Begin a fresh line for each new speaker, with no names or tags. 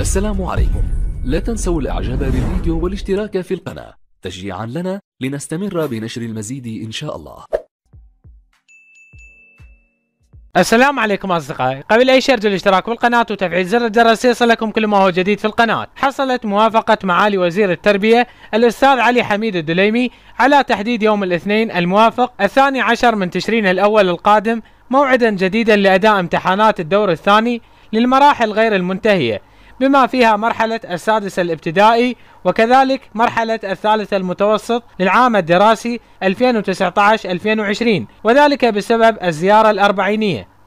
السلام عليكم لا تنسوا الاعجاب بالفيديو والاشتراك في القناة تشجيعا
لنا لنستمر بنشر المزيد ان شاء الله
السلام عليكم اصدقائي قبل اي شيء ارجو الاشتراك بالقناة وتفعيل زر الجرس يصلكم كل ما هو جديد في القناة حصلت موافقة معالي وزير التربية الاستاذ علي حميد الدليمي على تحديد يوم الاثنين الموافق الثاني عشر من تشرين الاول القادم موعدا جديدا لاداء امتحانات الدور الثاني للمراحل غير المنتهية بما فيها مرحلة السادس الابتدائي وكذلك مرحلة الثالث المتوسط للعام الدراسي 2019-2020 وذلك بسبب الزيارة
الأربعينية